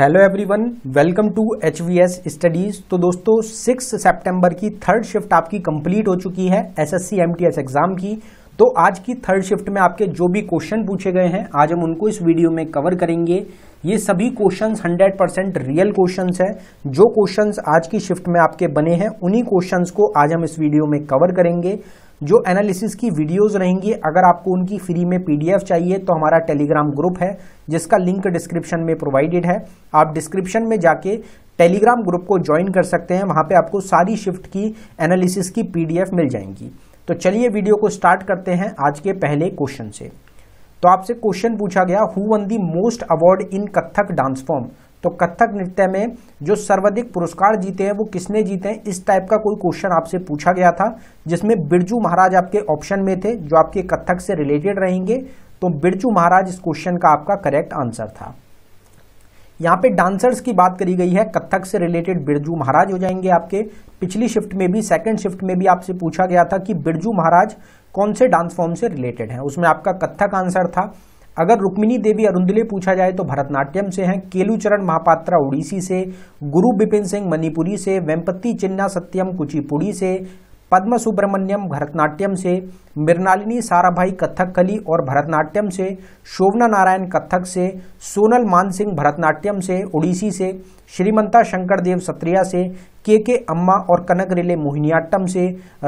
hello everyone welcome to H V S studies तो दोस्तों six सितंबर की थर्ड शिफ्ट आपकी कंप्लीट हो चुकी है एसएससी एमटीएस एग्जाम की तो आज की थर्ड शिफ्ट में आपके जो भी क्वेश्चन पूछे गए हैं आज हम उनको इस वीडियो में कवर करेंगे ये सभी क्वेश्चंस 100 परसेंट रियल क्वेश्चंस हैं जो क्वेश्चंस आज की शिफ्ट में आपके बने हैं उन्हीं क्वेश्चंस को आज हम इस वीडियो में कवर करेंगे जो एनालिसिस की वीडियोस रहेंगी अगर आपको उनकी फ्री में पीडीएफ चाहिए तो हमारा टेलीग्राम ग्रुप है जिसका लिंक डिस्क्रिप्शन में प्रोवाइडेड है आप डिस्क्रिप्शन में जाके टेलीग्राम ग्रुप को ज्वाइन कर सकते हैं वहां पे आपको सारी शिफ्ट की एनालिसिस की पीडीएफ मिल जाएंगी तो चलिए वीडियो को स्टार्ट करते हैं आज के पहले क्वेश्चन से तो आपसे क्वेश्चन पूछा गया who won the most award in Kathak dance form तो कथक नृत्य में जो सर्वाधिक पुरस्कार जीते हैं वो किसने जीते हैं इस टाइप का कोई क्वेश्चन आपसे पूछा गया था जिसमें बिरजू महाराज आपके ऑप्शन में थे जो आपके कथक से रिलेटेड रहेंगे तो बिरजू महाराज इस क्वेश्चन का आपका करेक्ट आंसर था यहाँ पे डांसर्स की बात करी गई है कथक से रिलेटेड बिरजू महाराज हो जाएंगे आपके पिछली शिफ्ट में भी सेकंड शिफ्ट में भी आपसे पूछा गया था कि बिरजू महाराज कौन से डांस फॉर्म से रिलेटेड हैं उसमें आपका कथक आंसर था अगर रुक्मिणी देवी अरुंदले पूछा जाए तो भरतनाट्यम से हैं केलूचरण महापात्रा उड़ीसी से गुरु बिपिन सिंह मणिपुरी से वेम्पत्ति चिन्ना सत्यम कुचिपुड़ी से पद्म सुब्रमण्यम भरतनाट्यम से मृणालिनी साराभाई कथकली और भरतनाट्यम से शोभना नारायण कथक से सोनल मानसिंह भरतनाट्यम से उड़ीसी से श्रीमंता शंकर देव सत्रिया से के के अम्मा और कनक रेले मोहिनीअट्टम से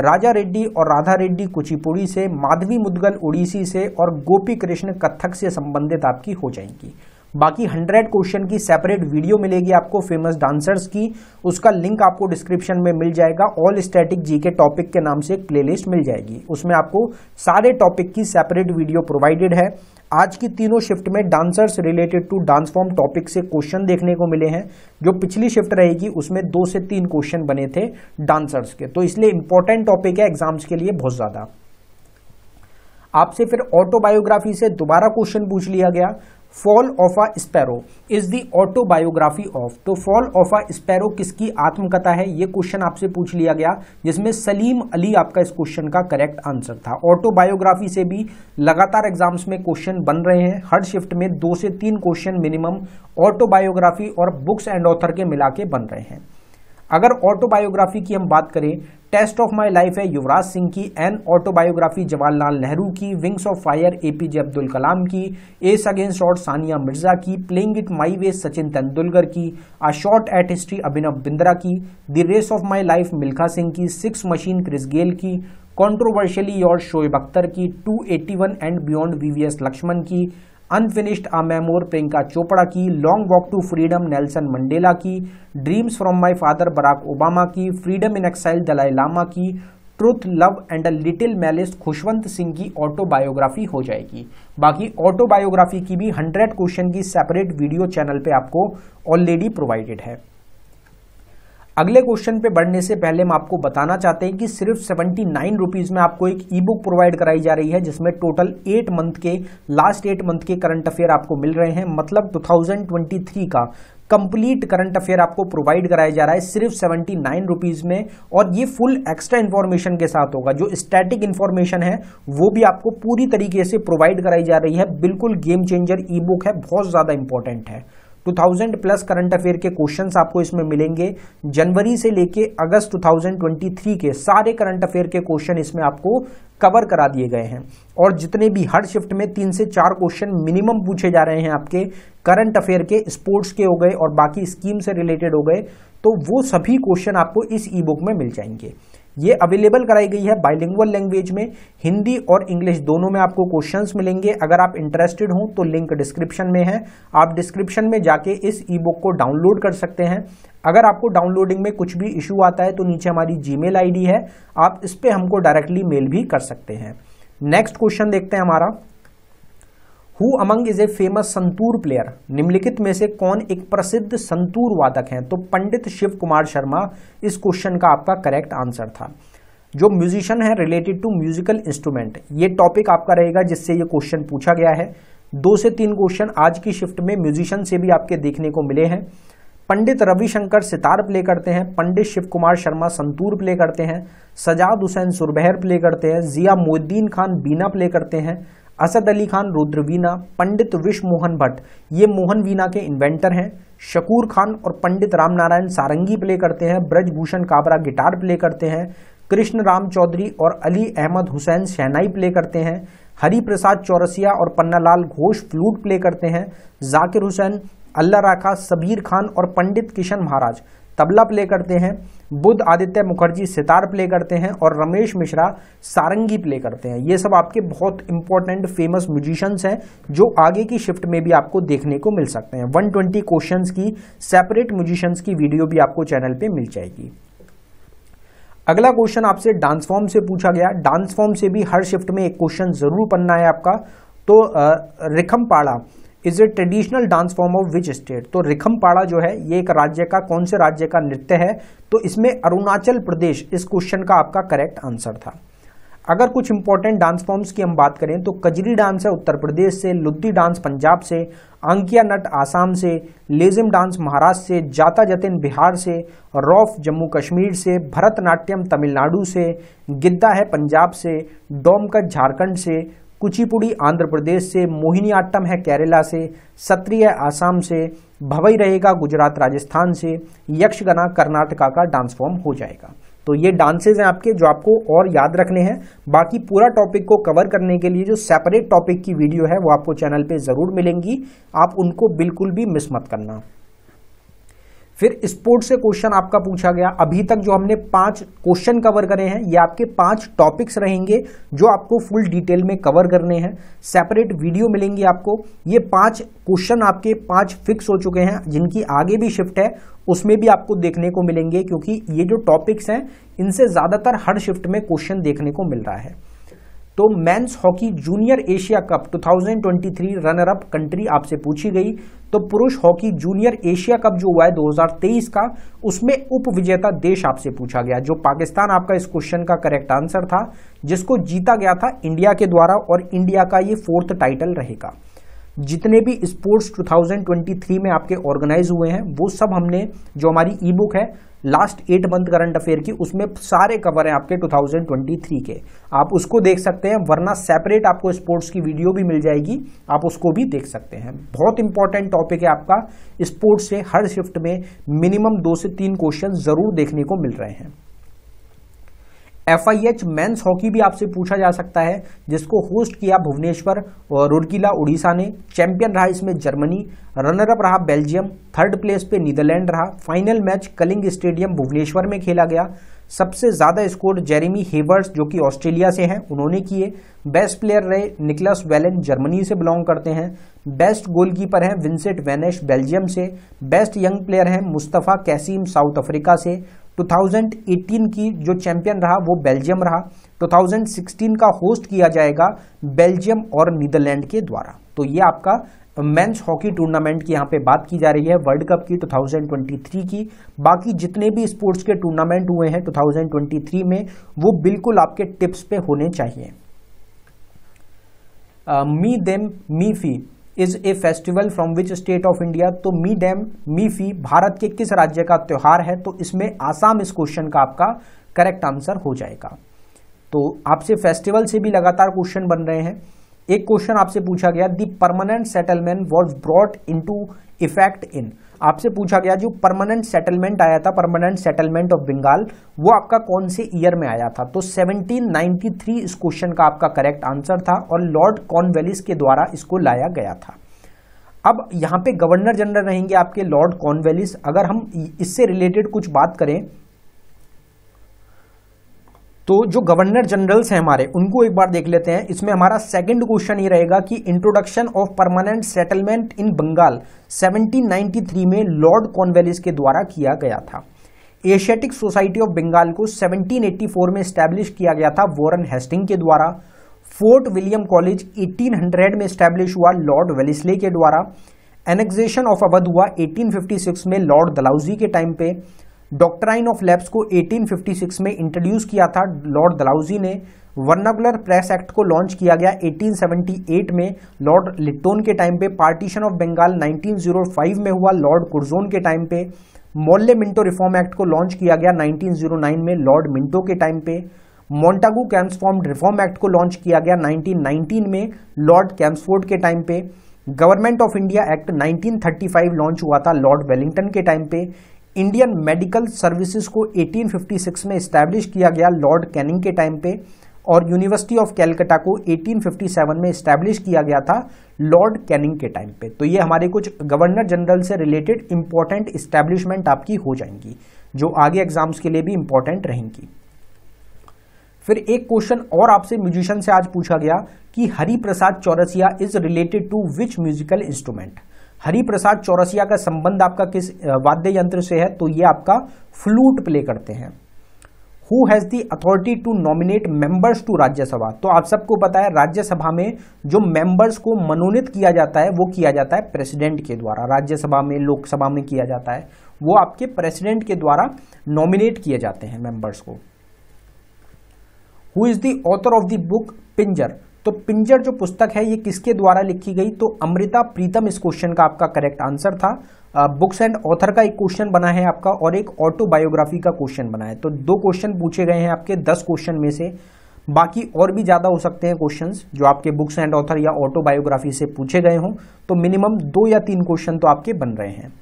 राजा रेड्डी और राधा रेड्डी कुचिपुड़ी से माधवी मुदगल उड़ीसी से और गोपी कृष्ण कथक से संबंधित आपकी हो जाएंगी बाकी 100 क्वेश्चन की सेपरेट वीडियो मिलेगी आपको फेमस डांसर्स की उसका लिंक आपको डिस्क्रिप्शन में मिल जाएगा ऑल स्टैटिक जी के टॉपिक के नाम से एक प्लेलिस्ट मिल जाएगी उसमें आपको सारे टॉपिक की सेपरेट वीडियो प्रोवाइडेड है आज की तीनों शिफ्ट में dancers related to dance form topic से क्वेश्चन देखने को मिले हैं जो पिछली शिफ्ट रहेगी उसमें दो से तीन क्वेश्चन बने थे डांसर्स के तो इसलिए इंपॉर्टेंट टॉपिक है एग्जाम्स के लिए बहुत ज़्यादा आपसे फिर ऑटोबायोग्राफी से दोबारा क्वेश्चन पूछ लिया गया fall of a sparrow is the autobiography of तो फॉल ऑफ अ स्पैरो किसकी आत्मकथा है ये क्वेश्चन आपसे पूछ लिया गया जिसमें सलीम अली आपका इस क्वेश्चन का करेक्ट आंसर था ऑटोबायोग्राफी से भी लगातार एग्जाम्स में क्वेश्चन बन रहे हैं हर शिफ्ट में दो से तीन क्वेश्चन मिनिमम ऑटोबायोग्राफी और बुक्स एंड ऑथर के मिला के बन रहे हैं अगर ऑटोबायोग्राफी की हम बात करें टेस्ट ऑफ माय लाइफ है युवराज सिंह की एन ऑटोबायोग्राफी जवाहरलाल नेहरू की wings of fire APJ Abdul Kalam की एस अगेंस्ट और सानिया मिर्जा की playing it my way Sachin Tendulkar की a shot at history Abhinav Bindra की the race of my life Milkha Singh की सिक्स मशीन क्रिस गेल की कॉन्ट्रोवर्शियली और शोएब अख्तर की two and beyond V Laxman की unfinished a memoir Priyanka Chopra की long walk to freedom Nelson Mandela की dreams from my father Barack Obama की freedom in exile Dalai Lama की truth love and a little malice Khushwant Singh की autobiography हो जाएगी बाकी ऑटोबायोग्राफी की भी हंड्रेड क्वेश्चन की सेपरेट वीडियो चैनल पे आपको ऑलरेडी प्रोवाइडेड है अगले क्वेश्चन पे बढ़ने से पहले हम आपको बताना चाहते हैं कि सिर्फ सेवेंटी नाइन रुपीज़ में आपको एक ई बुक प्रोवाइड कराई जा रही है जिसमें टोटल एट मंथ के लास्ट एट मंथ के करंट अफेयर आपको मिल रहे हैं मतलब 2023 का कंप्लीट करंट अफेयर आपको प्रोवाइड कराया जा रहा है सिर्फ सेवेंटी नाइन रुपीज़ में और ये फुल एक्स्ट्रा इन्फॉर्मेशन के साथ होगा जो स्टैटिक इन्फॉर्मेशन है वो भी आपको पूरी तरीके से प्रोवाइड कराई जा रही है बिल्कुल गेम चेंजर ई बुक है बहुत ज़्यादा इंपॉर्टेंट है 2000 प्लस करंट अफेयर के क्वेश्चंस आपको इसमें मिलेंगे जनवरी से लेके अगस्त 2023 के सारे करंट अफेयर के क्वेश्चन इसमें आपको कवर करा दिए गए हैं और जितने भी हर शिफ्ट में तीन से चार क्वेश्चन मिनिमम पूछे जा रहे हैं आपके करंट अफेयर के स्पोर्ट्स के हो गए और बाकी स्कीम से रिलेटेड हो गए तो वो सभी क्वेश्चन आपको इस ई बुक में मिल जाएंगे ये अवेलेबल कराई गई है बाइलिंगुअल लैंग्वेज में हिंदी और इंग्लिश दोनों में आपको क्वेश्चंस मिलेंगे अगर आप इंटरेस्टेड हो तो लिंक डिस्क्रिप्शन में है आप डिस्क्रिप्शन में जाके इस ई बुक को डाउनलोड कर सकते हैं अगर आपको डाउनलोडिंग में कुछ भी इशू आता है तो नीचे हमारी जी आईडी है आप इस पर हमको डायरेक्टली मेल भी कर सकते हैं नेक्स्ट क्वेश्चन देखते हैं हमारा who among is a famous santoor player निम्नलिखित में से कौन एक प्रसिद्ध संतूर वादक हैं तो पंडित शिव कुमार शर्मा इस क्वेश्चन का आपका करेक्ट आंसर था जो म्यूजिशियन है रिलेटेड टू म्यूजिकल इंस्ट्रूमेंट ये टॉपिक आपका रहेगा जिससे ये क्वेश्चन पूछा गया है दो से तीन क्वेश्चन आज की शिफ्ट में म्यूजिशियन से भी आपके देखने को मिले हैं पंडित रविशंकर सितार प्ले करते हैं पंडित शिव कुमार शर्मा संतूर प्ले करते हैं सजाद हुसैन सुरबहर प्ले करते हैं जिया मोहद्दीन खान बीना प्ले करते हैं असद अली खान रुद्रवीना पंडित विश्व मोहन भट्ट ये मोहन वीना के इन्वेंटर हैं शकूर खान और पंडित राम नारायण सारंगी प्ले करते हैं ब्रजभूषण काबरा गिटार प्ले करते हैं कृष्ण राम चौधरी और अली अहमद हुसैन शहनाई प्ले करते हैं हरी प्रसाद चौरसिया और पन्नालाल घोष फ्लूट प्ले करते हैं जाकिर हुसैन अल्लाह राखा सबीर खान और पंडित किशन महाराज तबला प्ले करते हैं बुद्ध आदित्य मुखर्जी सितार प्ले करते हैं और रमेश मिश्रा सारंगी प्ले करते हैं ये सब आपके बहुत इंपॉर्टेंट फेमस म्यूजिशंस हैं जो आगे की शिफ्ट में भी आपको देखने को मिल सकते हैं 120 क्वेश्चन की सेपरेट म्यूजिशंस की वीडियो भी आपको चैनल पे मिल जाएगी अगला क्वेश्चन आपसे डांस फॉर्म से पूछा गया डांस फॉर्म से भी हर शिफ्ट में एक क्वेश्चन जरूर पढ़ना है आपका तो Rikhampada is a traditional dance form of which state तो रिखमपाड़ा जो है ये एक राज्य का कौन से राज्य का नृत्य है तो इसमें अरुणाचल प्रदेश इस क्वेश्चन का आपका करेक्ट आंसर था अगर कुछ इंपॉर्टेंट डांस फॉर्म्स की हम बात करें तो कजरी डांस है उत्तर प्रदेश से लुद्दी डांस पंजाब से अंकिया नट आसाम से लेजिम डांस महाराष्ट्र से जाता जतिन बिहार से रॉफ जम्मू कश्मीर से भरतनाट्यम तमिलनाडु से गिद्दा है पंजाब से डोमकच झारखंड से कुचिपुड़ी आंध्र प्रदेश से मोहिनी आट्टम है केरला से सत्रिय आसाम से भवई रहेगा गुजरात राजस्थान से यक्षगना कर्नाटका का डांस फॉर्म हो जाएगा तो ये डांसेज हैं आपके जो आपको और याद रखने हैं बाकी पूरा टॉपिक को कवर करने के लिए जो सेपरेट टॉपिक की वीडियो है वो आपको चैनल पे ज़रूर मिलेंगी आप उनको बिल्कुल भी मिस मत करना फिर स्पोर्ट से क्वेश्चन आपका पूछा गया अभी तक जो हमने पांच क्वेश्चन कवर करे हैं ये आपके पांच टॉपिक्स रहेंगे जो आपको फुल डिटेल में कवर करने हैं सेपरेट वीडियो मिलेंगी आपको ये पांच क्वेश्चन आपके पांच फिक्स हो चुके हैं जिनकी आगे भी शिफ्ट है उसमें भी आपको देखने को मिलेंगे क्योंकि ये जो टॉपिक्स हैं इनसे ज्यादातर हर शिफ्ट में क्वेश्चन देखने को मिल रहा है तो men's hockey junior Asia cup 2023 runner up country आपसे पूछी गई तो पुरुष हॉकी जूनियर एशिया कप जो हुआ है 2023 का उसमें उप विजेता देश आपसे पूछा गया जो पाकिस्तान आपका इस क्वेश्चन का करेक्ट आंसर था जिसको जीता गया था इंडिया के द्वारा और इंडिया का ये फोर्थ टाइटल रहेगा जितने भी स्पोर्ट्स 2023 में आपके ऑर्गेनाइज हुए हैं वो सब हमने जो हमारी ई बुक है last eight month current affair की उसमें सारे कवर हैं आपके 2023 के आप उसको देख सकते हैं वरना सेपरेट आपको स्पोर्ट्स की वीडियो भी मिल जाएगी आप उसको भी देख सकते हैं बहुत इंपॉर्टेंट टॉपिक है आपका स्पोर्ट्स से हर शिफ्ट में मिनिमम दो से तीन क्वेश्चन जरूर देखने को मिल रहे हैं F I H men's hockey भी आपसे पूछा जा सकता है जिसको होस्ट किया भुवनेश्वर और रुड़कीला उड़ीसा ने चैंपियन रहा इसमें जर्मनी रनरअप रहा बेल्जियम थर्ड प्लेस पे नीदरलैंड रहा final match Kalinga stadium Bhubaneswar में खेला गया सबसे ज़्यादा स्कोर जेरेमी हेवर्स जो कि ऑस्ट्रेलिया से हैं उन्होंने किए बेस्ट प्लेयर रहे निकलस वेलन जर्मनी से बिलोंग करते हैं बेस्ट गोलकीपर हैं विंसेंट वेनेश बेल्जियम से बेस्ट यंग प्लेयर हैं मुस्तफ़ा कैसीम साउथ अफ्रीका से 2018 की जो चैंपियन रहा वो बेल्जियम रहा 2016 का होस्ट किया जाएगा बेल्जियम और नीदरलैंड के द्वारा तो ये आपका मेंस हॉकी टूर्नामेंट की यहाँ पे बात की जा रही है वर्ल्ड कप की 2023 की बाकी जितने भी स्पोर्ट्स के टूर्नामेंट हुए हैं 2023 में वो बिल्कुल आपके टिप्स पे होने चाहिए Me Dam Me Phi is a festival from which state of India तो मी डैम मी फी भारत के किस राज्य का त्यौहार है तो इसमें आसाम इस क्वेश्चन का आपका करेक्ट आंसर हो जाएगा तो आपसे फेस्टिवल से भी लगातार क्वेश्चन बन रहे हैं एक क्वेश्चन आपसे पूछा गया the permanent settlement was brought into effect in आपसे पूछा गया जो परमानेंट सेटलमेंट आया था परमानेंट सेटलमेंट ऑफ बंगाल वो आपका कौन से ईयर में आया था तो 1793 इस क्वेश्चन का आपका करेक्ट आंसर था और लॉर्ड कॉर्नवेलिस के द्वारा इसको लाया गया था अब यहाँ पे गवर्नर जनरल रहेंगे आपके लॉर्ड कॉर्नवेलिस अगर हम इससे रिलेटेड कुछ बात करें तो जो गवर्नर जनरल्स हैं हमारे उनको एक बार देख लेते हैं इसमें हमारा सेकंड क्वेश्चन ये रहेगा कि introduction of permanent settlement in Bengal 1793 में लॉर्ड कॉनवेलिस के द्वारा किया गया था एशियाटिक सोसाइटी ऑफ बंगाल को 1784 में स्टैब्लिश किया गया था वॉरन हेस्टिंग के द्वारा फोर्ट विलियम कॉलेज एटीन में स्टैब्लिश हुआ लॉर्ड वेलिसले के द्वारा एनेक्जेशन ऑफ अवध हुआ एटीन में लॉर्ड दलाउजी के टाइम पे डॉक्ट्राइन ऑफ लैब्स को 1856 में इंट्रोड्यूस किया था लॉर्ड दलाउजी ने वर्नागुलर प्रेस एक्ट को लॉन्च किया गया 1878 में लॉर्ड लिट्टोन के टाइम पे पार्टीशन ऑफ बंगाल 1905 में हुआ लॉर्ड कुर्जोन के टाइम पे मौल्य मिंटो रिफॉर्म एक्ट को लॉन्च किया गया 1909 में लॉर्ड मिंटो के टाइम पे मोन्टागू कैम्सफॉर्म रिफॉर्म एक्ट को लॉन्च किया गया 1919 में लॉर्ड कैम्सफोर्ड के टाइम पे government of India act 1935 launch हुआ था लॉर्ड वेलिंगटन के टाइम पे इंडियन मेडिकल सर्विसेज को 1856 में इस्टेब्लिश किया गया लॉर्ड कैनिंग के टाइम पे और यूनिवर्सिटी ऑफ कैलकटा को 1857 में इस्टेब्लिश किया गया था लॉर्ड कैनिंग के टाइम पे तो ये हमारे कुछ गवर्नर जनरल से रिलेटेड इंपॉर्टेंट इस्टेब्लिशमेंट आपकी हो जाएंगी जो आगे एग्जाम्स के लिए भी इंपॉर्टेंट रहेंगी फिर एक क्वेश्चन और आपसे म्यूजिशियन से आज पूछा गया कि Hariprasad Chaurasia is related to which musical instrument Hariprasad Chaurasia का संबंध आपका किस वाद्य यंत्र से है तो ये आपका फ्लूट प्ले करते हैं who has the authority to nominate members to Rajya Sabha तो आप सबको पता है राज्यसभा में जो मेंबर्स को मनोनीत किया जाता है वो किया जाता है प्रेसिडेंट के द्वारा राज्यसभा में लोकसभा में किया जाता है वो आपके प्रेसिडेंट के द्वारा नॉमिनेट किए जाते हैं मेंबर्स को who is the author of the book Pinjar तो पिंजर जो पुस्तक है ये किसके द्वारा लिखी गई तो अमृता प्रीतम इस क्वेश्चन का आपका करेक्ट आंसर था बुक्स एंड ऑथर का एक क्वेश्चन बना है आपका और एक ऑटोबायोग्राफी का क्वेश्चन बना है तो दो क्वेश्चन पूछे गए हैं आपके दस क्वेश्चन में से बाकी और भी ज़्यादा हो सकते हैं क्वेश्चंस जो आपके बुक्स एंड ऑथर या ऑटोबायोग्राफी से पूछे गए हों तो मिनिमम दो या तीन क्वेश्चन तो आपके बन रहे हैं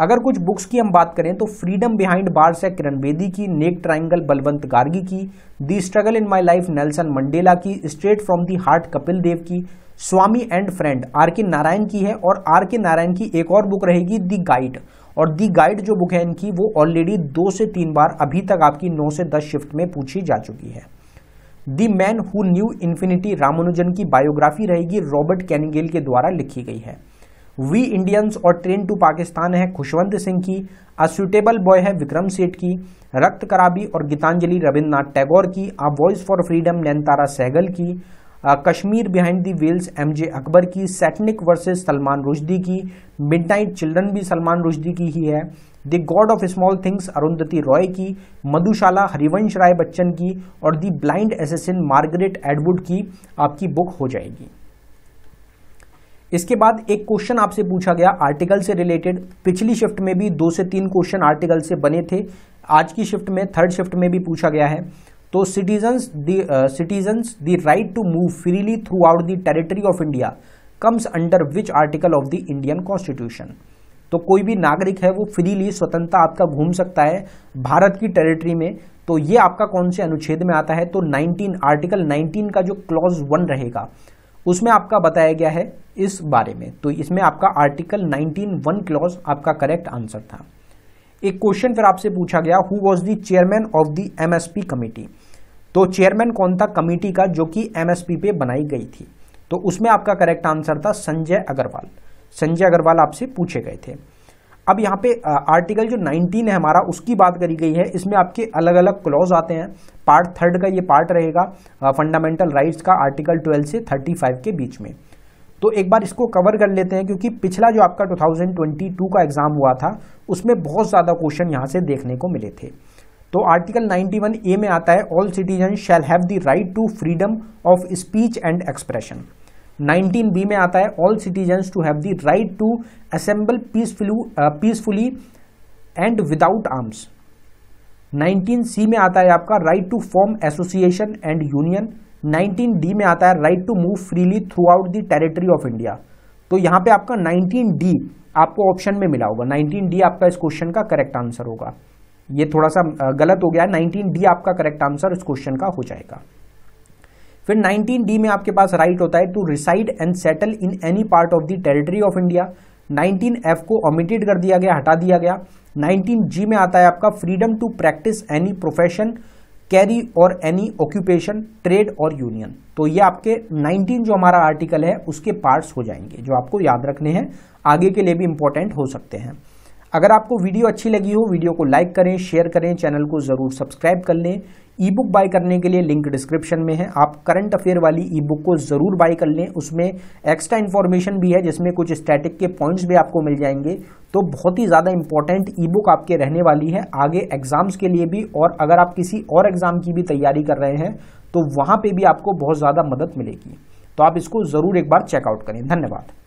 अगर कुछ बुक्स की हम बात करें तो फ्रीडम बिहाइंड बार्स है किरण बेदी की नेक ट्राइंगल बलवंत गार्गी की the struggle in my life Nelson Mandela की straight from the heart Kapil Dev की स्वामी एंड फ्रेंड आर के नारायण की है और आर के नारायण की एक और बुक रहेगी दी गाइड और दी गाइड जो बुक है इनकी वो ऑलरेडी दो से तीन बार अभी तक आपकी नौ से दस शिफ्ट में पूछी जा चुकी है the man who knew infinity Ramanujan की बायोग्राफी रहेगी रॉबर्ट कैनिगेल के द्वारा लिखी गई है वी इंडियंस और ट्रेन टू पाकिस्तान है खुशवंत सिंह की असुटेबल बॉय है विक्रम सेठ की रक्त कराबी और गीतांजलि रविन्द्रनाथ टैगोर की a voice for freedom Nayantara Sahgal की Kashmir behind the vales M J Akbar की सैटनिक वर्सेस सलमान रुश्दी की मिड नाइट चिल्ड्रन भी सलमान रुश्दी की ही है the god of small things Arundhati Roy की मधुशाला हरिवंश राय बच्चन की और the blind assassin Margaret Atwood की आपकी बुक हो जाएगी इसके बाद एक क्वेश्चन आपसे पूछा गया आर्टिकल से रिलेटेड पिछली शिफ्ट में भी दो से तीन क्वेश्चन आर्टिकल से बने थे आज की शिफ्ट में थर्ड शिफ्ट में भी पूछा गया है तो citizens citizens the right to move freely throughout the territory of India comes under which article of the Indian constitution तो कोई भी नागरिक है वो फ्रीली स्वतंत्रता आपका घूम सकता है भारत की टेरिटरी में तो ये आपका कौन से अनुच्छेद में आता है तो 19 आर्टिकल 19 का जो क्लॉज वन रहेगा उसमें आपका बताया गया है इस बारे में तो इसमें आपका आर्टिकल 19 वन क्लॉज आपका करेक्ट आंसर था एक क्वेश्चन फिर आपसे पूछा गया who was the chairman of the MSP committee तो चेयरमैन कौन था कमेटी का जो कि एमएसपी पे बनाई गई थी तो उसमें आपका करेक्ट आंसर था संजय अग्रवाल संजय अग्रवाल आपसे पूछे गए थे अब यहाँ पे आर्टिकल जो 19 है हमारा उसकी बात करी गई है इसमें आपके अलग अलग क्लॉज आते हैं पार्ट थर्ड का ये पार्ट रहेगा फंडामेंटल राइट्स का आर्टिकल 12 से 35 के बीच में तो एक बार इसको कवर कर लेते हैं क्योंकि पिछला जो आपका 2022 का एग्ज़ाम हुआ था उसमें बहुत ज़्यादा क्वेश्चन यहाँ से देखने को मिले थे तो आर्टिकल 91 ए में आता है all citizen shall have the right to freedom of speech and expression 19 B में आता है all citizens to have the right to assemble peacefully peacefully and without arms 19 C में आता है आपका right to form association and union nineteen D में आता है right to move freely throughout the territory of India तो यहां पे आपका नाइनटीन डी आपको ऑप्शन में मिला होगा नाइनटीन डी आपका इस क्वेश्चन का करेक्ट आंसर होगा ये थोड़ा सा गलत हो गया नाइनटीन डी आपका करेक्ट आंसर इस क्वेश्चन का हो जाएगा फिर 19 डी में आपके पास राइट होता है to reside and settle in any part of the territory of India 19 F को ऑमिटेड कर दिया गया हटा दिया गया 19 जी में आता है आपका freedom to practice any profession carry और एनी ऑक्यूपेशन ट्रेड और यूनियन तो ये आपके 19 जो हमारा आर्टिकल है उसके पार्ट्स हो जाएंगे जो आपको याद रखने हैं आगे के लिए भी इंपॉर्टेंट हो सकते हैं अगर आपको वीडियो अच्छी लगी हो वीडियो को लाइक करें शेयर करें चैनल को ज़रूर सब्सक्राइब कर लें ई बुक बाय करने के लिए लिंक डिस्क्रिप्शन में है आप करंट अफेयर वाली ई बुक को ज़रूर बाय कर लें उसमें एक्स्ट्रा इन्फॉर्मेशन भी है जिसमें कुछ स्टैटिक के पॉइंट्स भी आपको मिल जाएंगे तो बहुत ही ज़्यादा इंपॉर्टेंट ई बुक आपके रहने वाली है आगे एग्जाम्स के लिए भी और अगर आप किसी और एग्ज़ाम की भी तैयारी कर रहे हैं तो वहाँ पर भी आपको बहुत ज़्यादा मदद मिलेगी तो आप इसको ज़रूर एक बार चेकआउट करें धन्यवाद